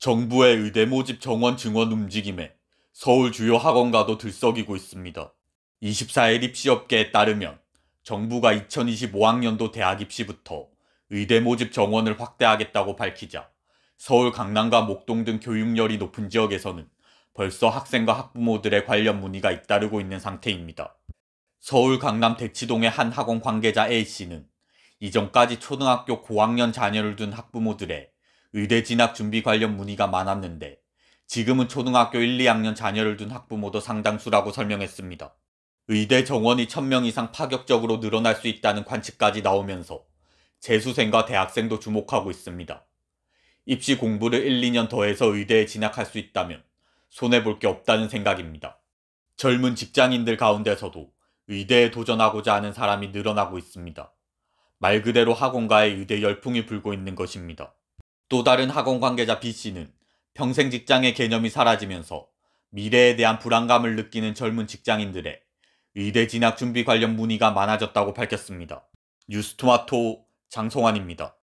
정부의 의대 모집 정원 증원 움직임에 서울 주요 학원가도 들썩이고 있습니다. 24일 입시업계에 따르면 정부가 2025학년도 대학 입시부터 의대 모집 정원을 확대하겠다고 밝히자 서울 강남과 목동 등 교육열이 높은 지역에서는 벌써 학생과 학부모들의 관련 문의가 잇따르고 있는 상태입니다. 서울 강남 대치동의 한 학원 관계자 A씨는 이전까지 초등학교 고학년 자녀를 둔 학부모들의 의대 진학 준비 관련 문의가 많았는데 지금은 초등학교 1, 2학년 자녀를 둔 학부모도 상당수라고 설명했습니다. 의대 정원이 1000명 이상 파격적으로 늘어날 수 있다는 관측까지 나오면서 재수생과 대학생도 주목하고 있습니다. 입시 공부를 1, 2년 더해서 의대에 진학할 수 있다면 손해볼 게 없다는 생각입니다. 젊은 직장인들 가운데서도 의대에 도전하고자 하는 사람이 늘어나고 있습니다. 말 그대로 학원가의 의대 열풍이 불고 있는 것입니다. 또 다른 학원 관계자 B씨는 평생 직장의 개념이 사라지면서 미래에 대한 불안감을 느끼는 젊은 직장인들의 의대 진학 준비 관련 문의가 많아졌다고 밝혔습니다. 뉴스토마토 장성환입니다.